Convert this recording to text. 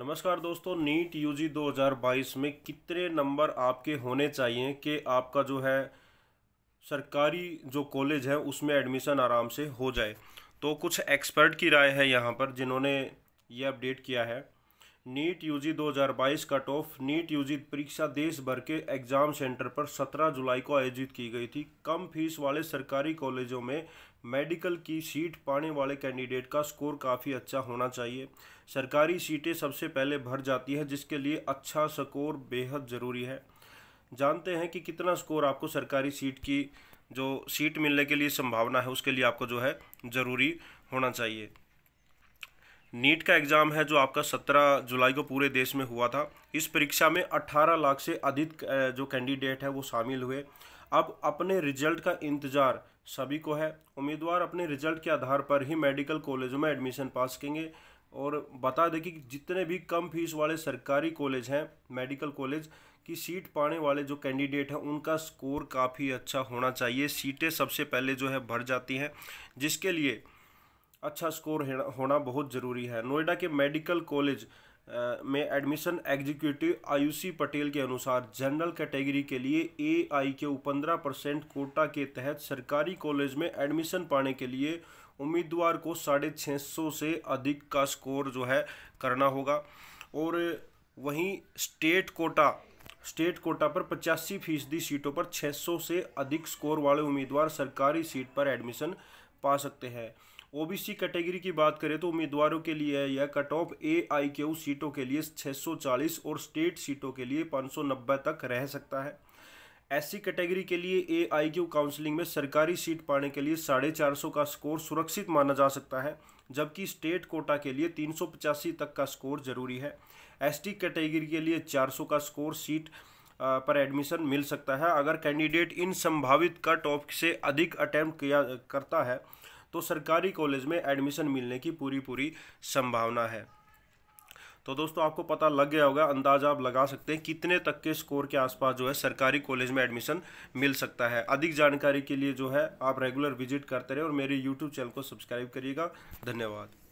नमस्कार दोस्तों NEET UG 2022 में कितने नंबर आपके होने चाहिए कि आपका जो है सरकारी जो कॉलेज है उसमें एडमिशन आराम से हो जाए तो कुछ एक्सपर्ट की राय है यहाँ पर जिन्होंने ये अपडेट किया है NEET UG 2022 cut off NEET UG परीक्षा देश भर के एग्जाम सेंटर पर 17 जुलाई को आयोजित की गई थी कम फीस वाले सरकारी कॉलेजों में मेडिकल की सीट पाने वाले कैंडिडेट का स्कोर काफ़ी अच्छा होना चाहिए सरकारी सीटें सबसे पहले भर जाती है जिसके लिए अच्छा स्कोर बेहद ज़रूरी है जानते हैं कि कितना स्कोर आपको सरकारी सीट की जो सीट मिलने के लिए संभावना है उसके लिए आपको जो है ज़रूरी होना चाहिए नीट का एग्ज़ाम है जो आपका 17 जुलाई को पूरे देश में हुआ था इस परीक्षा में 18 लाख से अधिक जो कैंडिडेट है वो शामिल हुए अब अपने रिजल्ट का इंतज़ार सभी को है उम्मीदवार अपने रिजल्ट के आधार पर ही मेडिकल कॉलेजों में एडमिशन पा सकेंगे और बता दें कि जितने भी कम फीस वाले सरकारी कॉलेज हैं मेडिकल कॉलेज की सीट पाने वाले जो कैंडिडेट हैं उनका स्कोर काफ़ी अच्छा होना चाहिए सीटें सबसे पहले जो है भर जाती हैं जिसके लिए अच्छा स्कोर होना बहुत ज़रूरी है नोएडा के मेडिकल कॉलेज में एडमिशन एग्जीक्यूटिव आयुषी पटेल के अनुसार जनरल कैटेगरी के लिए ए आई के पंद्रह परसेंट कोटा के तहत सरकारी कॉलेज में एडमिशन पाने के लिए उम्मीदवार को साढ़े छः सौ से अधिक का स्कोर जो है करना होगा और वहीं स्टेट कोटा स्टेट कोटा पर पचासी फीसदी सीटों पर छः सौ से अधिक स्कोर वाले उम्मीदवार सरकारी सीट पर एडमिशन पा सकते हैं ओबीसी कैटेगरी की बात करें तो उम्मीदवारों के लिए यह cut off A I Q सीटों के लिए 640 और स्टेट सीटों के लिए 590 तक रह सकता है एससी कैटेगरी के लिए ए आई क्यू काउंसिलिंग में सरकारी सीट पाने के लिए साढ़े चार सौ का स्कोर सुरक्षित माना जा सकता है जबकि स्टेट कोटा के लिए तीन सौ पचासी तक का स्कोर जरूरी है एसटी कैटेगरी के लिए चार सौ का स्कोर सीट पर एडमिशन मिल सकता है अगर कैंडिडेट इन संभावित कट ऑफ से अधिक अटैम्प्ट किया करता है तो सरकारी कॉलेज में एडमिशन मिलने की पूरी पूरी संभावना है तो दोस्तों आपको पता लग गया होगा अंदाजा आप लगा सकते हैं कितने तक के स्कोर के आसपास जो है सरकारी कॉलेज में एडमिशन मिल सकता है अधिक जानकारी के लिए जो है आप रेगुलर विजिट करते रहे और मेरे यूट्यूब चैनल को सब्सक्राइब करिएगा धन्यवाद